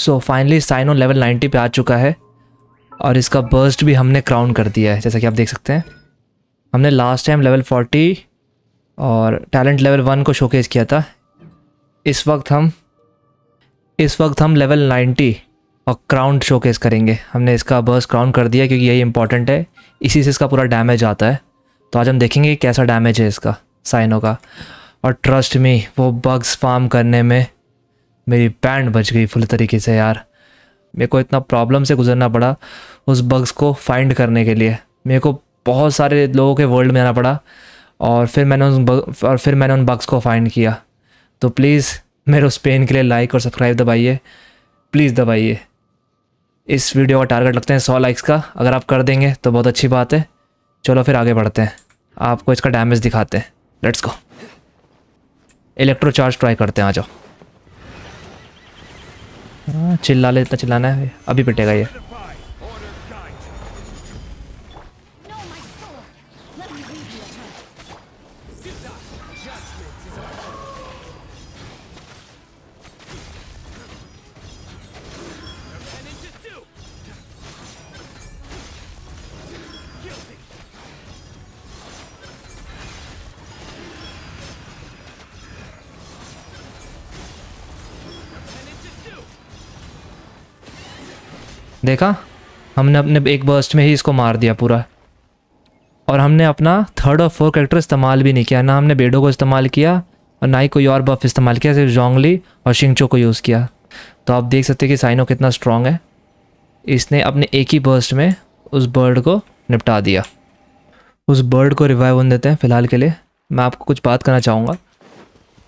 so finally cyano level 90 पे आ चुका है और इसका बर्स्ट भी हमने क्राउन कर दिया है जैसा कि आप देख सकते हैं हमने लास्ट टाइम लेवल 40 और टैलेंट लेवल वन को शोकेस किया था इस वक्त हम इस वक्त हम लेवल 90 और क्राउन शोकेस करेंगे हमने इसका बर्स क्राउन कर दिया क्योंकि यही इंपॉर्टेंट है इसी से इसका पूरा डैमेज आता है तो आज हम देखेंगे कैसा डैमेज है इसका साइनों का और ट्रस्ट में वो बग्स फार्म करने में मेरी बैंड बच गई फुल तरीके से यार मेरे को इतना प्रॉब्लम से गुजरना पड़ा उस बग्स को फाइंड करने के लिए मेरे को बहुत सारे लोगों के वर्ल्ड में आना पड़ा और फिर मैंने उन बग और फिर मैंने उन बग्स को फाइंड किया तो प्लीज़ मेरे उस पेन के लिए लाइक और सब्सक्राइब दबाइए प्लीज़ दबाइए इस वीडियो का टारगेट लगते हैं सौ लाइक्स का अगर आप कर देंगे तो बहुत अच्छी बात है चलो फिर आगे बढ़ते हैं आपको इसका डैमेज दिखाते हैं लेट्स को इलेक्ट्रो चार्ज ट्राई करते हैं आ जाओ चिल्ला ले इतना चिल्लाना है अभी पिटेगा ये देखा हमने अपने एक बर्स्ट में ही इसको मार दिया पूरा और हमने अपना थर्ड और फोर्थ करेक्टर इस्तेमाल भी नहीं किया ना हमने बेडो को इस्तेमाल किया और ना ही कोई और बफ इस्तेमाल किया सिर्फ जोंगली और शिंगचो को यूज़ किया तो आप देख सकते हैं कि साइनो कितना स्ट्रांग है इसने अपने एक ही बर्स्ट में उस बर्ड को निपटा दिया उस बर्ड को रिवाइव होने देते हैं फ़िलहाल के लिए मैं आपको कुछ बात करना चाहूँगा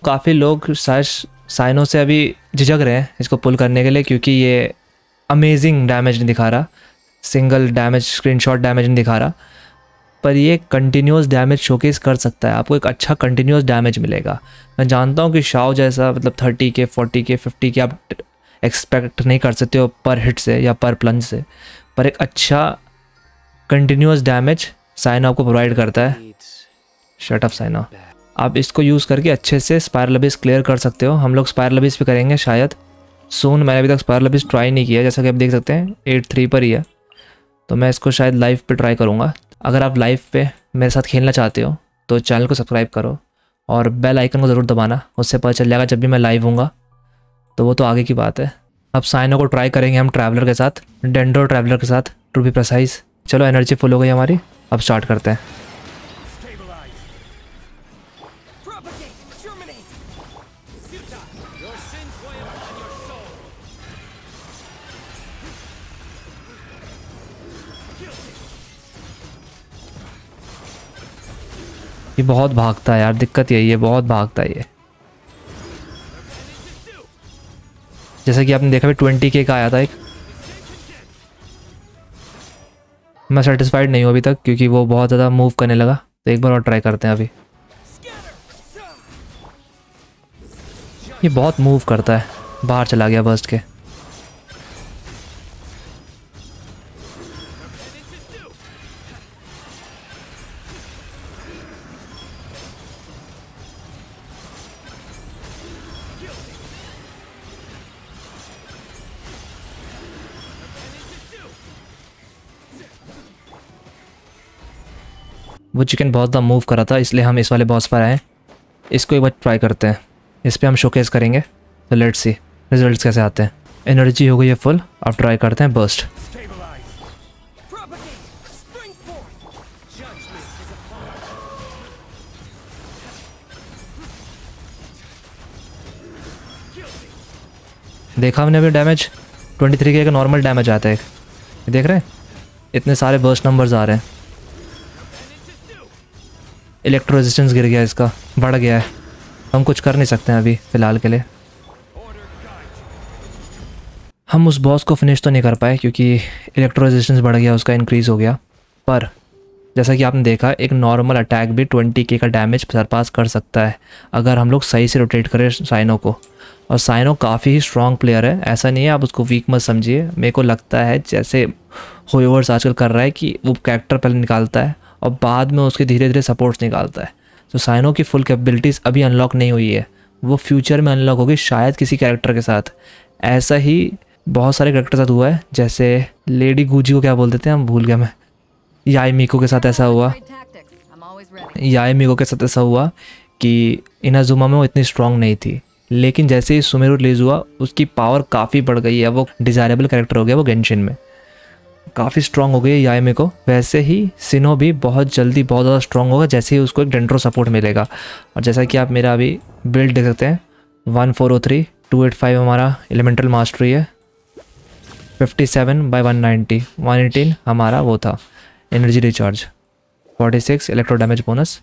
काफ़ी लोग साइनो से अभी झिझक रहे हैं इसको पुल करने के लिए क्योंकि ये अमेजिंग डैमेज नहीं दिखा रहा सिंगल डैमेज स्क्रीनशॉट डैमेज नहीं दिखा रहा पर ये कंटिन्यूस डैमेज शोकेस कर सकता है आपको एक अच्छा कंटिन्यूस डैमेज मिलेगा मैं जानता हूँ कि शाओ जैसा मतलब थर्टी के फोर्टी के फिफ्टी के आप एक्सपेक्ट नहीं कर सकते हो पर हिट से या पर प्लंज से पर एक अच्छा कंटिन्यूस डैमेज साइना आपको प्रोवाइड करता है शर्ट ऑफ साइना आप इसको यूज़ करके अच्छे से स्पायर लबिस क्लियर कर सकते हो हम लोग स्पायर लबिस भी करेंगे शायद सोन मैंने अभी तक स्पायर लबिस ट्राई नहीं किया जैसा कि आप देख सकते हैं एट थ्री पर ही है तो मैं इसको शायद लाइव पे ट्राई करूँगा अगर आप लाइव पे मेरे साथ खेलना चाहते हो तो चैनल को सब्सक्राइब करो और बेल आइकन को ज़रूर दबाना उससे पता चल जाएगा जब भी मैं लाइव हूँ तो वो तो आगे की बात है अब साइनो को ट्राई करेंगे हम ट्रैवलर के साथ डेंडो ट्रैवलर के साथ टू बी प्रसाइज चलो एनर्जी फुल हो गई हमारी अब स्टार्ट करते हैं your sins will ये बहुत भागता है यार दिक्कत यही है बहुत भागता है ये जैसा कि आपने देखा भी ट्वेंटी के का आया था एक मैं सेटिस्फाइड नहीं हूँ अभी तक क्योंकि वो बहुत ज़्यादा मूव करने लगा तो एक बार और ट्राई करते हैं अभी ये बहुत मूव करता है बाहर चला गया बस्ट के वो चिकन बहुत ज़्यादा मूव करा था इसलिए हम इस वाले बॉस पर आए इसको एक बार ट्राई करते हैं इस पर हम शोकेस करेंगे तो लेट्स सी रिजल्ट्स कैसे आते हैं एनर्जी हो गई है फुल अब ट्राई करते हैं बर्स्ट देखा हमने अभी डैमेज 23 के एक नॉर्मल डैमेज आता है एक देख रहे हैं इतने सारे बर्स्ट नंबर्स आ रहे हैं इलेक्ट्रो रेजिस्टेंस गिर गया इसका बढ़ गया है हम कुछ कर नहीं सकते हैं अभी फ़िलहाल के लिए हम उस बॉस को फिनिश तो नहीं कर पाए क्योंकि इलेक्ट्रो रेजिस्टेंस बढ़ गया उसका इंक्रीज़ हो गया पर जैसा कि आपने देखा एक नॉर्मल अटैक भी ट्वेंटी के का डैमेज सरपास कर सकता है अगर हम लोग सही से रोटेट करें साइनो को और साइनो काफ़ी ही स्ट्रॉन्ग प्लेयर है ऐसा नहीं है आप उसको वीक मत समझिए मेरे को लगता है जैसे होवर्स आजकल कर रहा है कि वो कैरेक्टर पहले निकालता है और बाद में उसके धीरे धीरे सपोर्ट्स निकालता है तो साइनो की फुल कैपेबिलिटीज़ अभी अनलॉक नहीं हुई है वो फ्यूचर में अनलॉक होगी शायद किसी कैरेक्टर के साथ ऐसा ही बहुत सारे कैरेक्टर साथ हुआ है जैसे लेडी गूजी को क्या बोल देते हैं हम भूल गए मैं या मीको के साथ ऐसा हुआ या मीको के साथ ऐसा हुआ कि इनाजुमा में वो इतनी स्ट्रांग नहीं थी लेकिन जैसे ही सुमेर रिलीज़ हुआ उसकी पावर काफ़ी बढ़ गई है वो डिज़ायरेबल कैरेक्टर हो गया वो गेंशिन में काफ़ी स्ट्रॉन्ग हो गई है यायमे को वैसे ही सिनो भी बहुत जल्दी बहुत ज़्यादा स्ट्रॉन्ग होगा जैसे ही उसको एक डेंड्रो सपोर्ट मिलेगा और जैसा कि आप मेरा अभी बिल्ड देख सकते हैं one four o three two eight five हमारा एलिमेंटल मास्टरी है fifty seven by one ninety one eighteen हमारा वो था energy recharge forty six electro damage bonus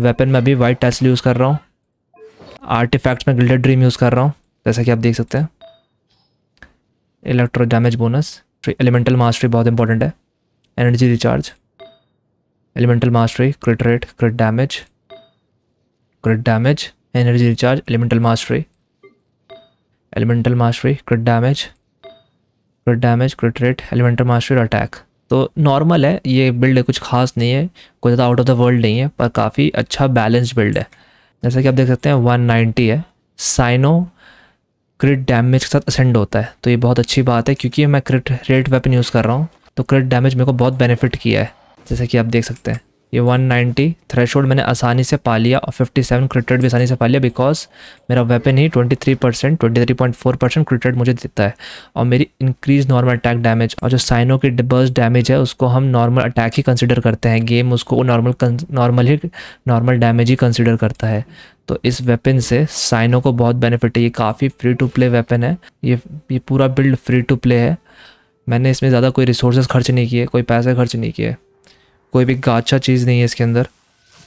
weapon में अभी वाइट टेस्ट यूज़ कर रहा हूँ आर्टिफैक्ट में गिल्डेड ड्रीम यूज़ कर रहा हूँ जैसा कि आप देख सकते हैं electro damage bonus mastery elemental mastery बहुत इंपॉर्टेंट है energy recharge elemental mastery crit rate crit damage crit damage energy recharge elemental mastery elemental mastery crit damage crit damage crit rate elemental mastery attack तो normal है ये build कुछ खास नहीं है कोई ज़्यादा आउट ऑफ द वर्ल्ड नहीं है पर काफ़ी अच्छा बैलेंस बिल्ड है जैसा कि आप देख सकते हैं 190 है साइनो क्रिट डैमेज के साथ असेंड होता है तो ये बहुत अच्छी बात है क्योंकि मैं क्रिट रेट वेपन यूज़ कर रहा हूँ तो क्रिट डैमेज मेरे को बहुत बेनिफिट किया है जैसा कि आप देख सकते हैं ये 190 थ्रेशोल्ड मैंने आसानी से पा लिया और 57 सेवन क्रिकेट भी आसानी से पा लिया बिकॉज मेरा वेपन ही 23 परसेंट ट्वेंटी परसेंट क्रिकेट मुझे देता है और मेरी इंक्रीज नॉर्मल अटैक डैमेज और जो साइनो की बर्स डैमेज है उसको हम नॉर्मल अटैक ही कंसिडर करते हैं गेम उसको नॉर्मल नॉर्मल ही नॉर्मल डैमेज ही कंसिडर करता है तो इस वेपन से साइनो को बहुत बेनिफिट है ये काफ़ी फ्री टू प्ले वेपन है ये ये पूरा बिल्ड फ्री टू प्ले है मैंने इसमें ज़्यादा कोई रिसोर्सेज खर्च नहीं किए कोई पैसे खर्च नहीं किए कोई भी गाचा चीज़ नहीं है इसके अंदर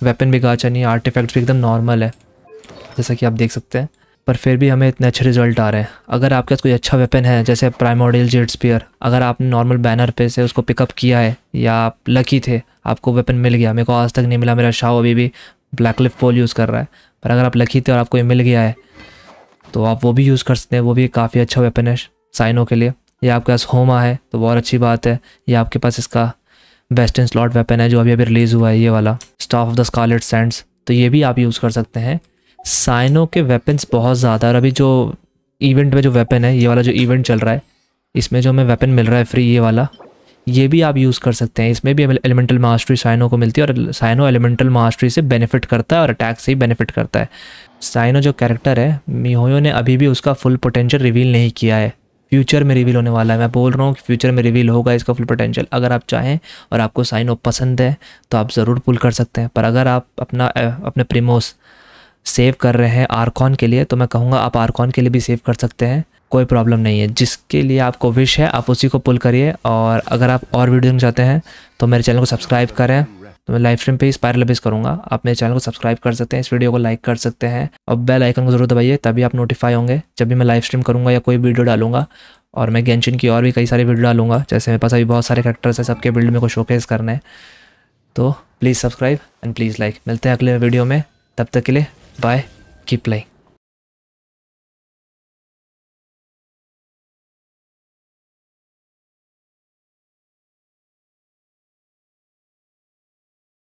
वेपन भी गाचा नहीं है आर्टिफैक्ट भी एकदम नॉर्मल है जैसा कि आप देख सकते हैं पर फिर भी हमें इतने अच्छे रिजल्ट आ रहे हैं अगर आपके पास कोई अच्छा वेपन है जैसे प्राइमोडियल जेड स्पियर अगर आपने नॉर्मल बैनर पे से उसको पिकअप किया है या आप लकी थे आपको वेपन मिल गया मेरे को आज तक नहीं मिला मेरा शाह अभी भी ब्लैक लिफ पोल यूज़ कर रहा है पर अगर आप लकी थे और आपको ये मिल गया है तो आप वो भी यूज़ कर सकते हैं वो भी काफ़ी अच्छा वेपन है साइनों के लिए या आपके पास होमा है तो बहुत अच्छी बात है या आपके पास इसका बेस्ट इन स्लॉट वेपन है जो अभी अभी रिलीज़ हुआ है ये वाला staff of the scarlet sands तो ये भी आप यूज़ कर सकते हैं साइनो के वेपन्स बहुत ज़्यादा और अभी जो इवेंट में जो वेपन है ये वाला जो इवेंट चल रहा है इसमें जो हमें वेपन मिल रहा है फ्री ये वाला ये भी आप यूज़ कर सकते हैं इसमें भी एलिमेंटल मास्टरी साइनो को मिलती है और साइनो एलिमेंटल मास्टरी से बेनिफिट करता है और अटैक से ही बेनिफिट करता है साइनो जो कैरेक्टर है मिहोयो ने अभी भी उसका फुल पोटेंशियल रिवील नहीं किया है फ्यूचर में रिवील होने वाला है मैं बोल रहा हूँ कि फ्यूचर में रिवील होगा इसका फुल पोटेंशियल अगर आप चाहें और आपको साइन ऑफ पसंद है तो आप ज़रूर पुल कर सकते हैं पर अगर आप अपना अपने प्रीमोस सेव कर रहे हैं आरकॉन के लिए तो मैं कहूँगा आप आरकॉन के लिए भी सेव कर सकते हैं कोई प्रॉब्लम नहीं है जिसके लिए आपको विश है आप उसी को पुल करिए और अगर आप और वीडियो चाहते हैं तो मेरे चैनल को सब्सक्राइब करें तो मैं लाइव स्ट्रीम पे ही स्पायरल बेस करूँगा आप मेरे चैनल को सब्सक्राइब कर सकते हैं इस वीडियो को लाइक कर सकते हैं और बेल आइकन को जरूर दबाइए तभी आप नोटिफाई होंगे जब भी मैं लाइव स्ट्रीम करूँगा या कोई वीडियो डालूंगा और मैं गेंशन की और भी कई सारी वीडियो डालूंगा जैसे मेरे पास अभी बहुत सारे करेक्टर्स हैं सबके बिल्ड मेरे को शोकेस करने हैं तो please subscribe and please like मिलते हैं अगले वीडियो में तब तक के लिए बाय कीप लाइक